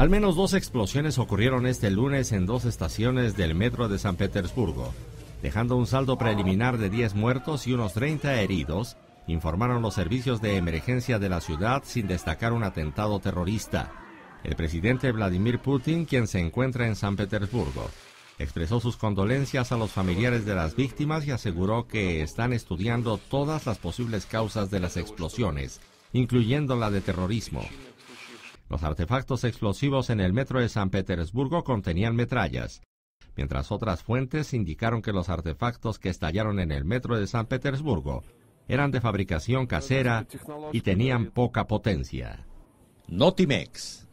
Al menos dos explosiones ocurrieron este lunes en dos estaciones del metro de San Petersburgo, dejando un saldo preliminar de 10 muertos y unos 30 heridos, informaron los servicios de emergencia de la ciudad sin destacar un atentado terrorista. El presidente Vladimir Putin, quien se encuentra en San Petersburgo, expresó sus condolencias a los familiares de las víctimas y aseguró que están estudiando todas las posibles causas de las explosiones, incluyendo la de terrorismo. Los artefactos explosivos en el metro de San Petersburgo contenían metrallas, mientras otras fuentes indicaron que los artefactos que estallaron en el metro de San Petersburgo eran de fabricación casera y tenían poca potencia. Notimex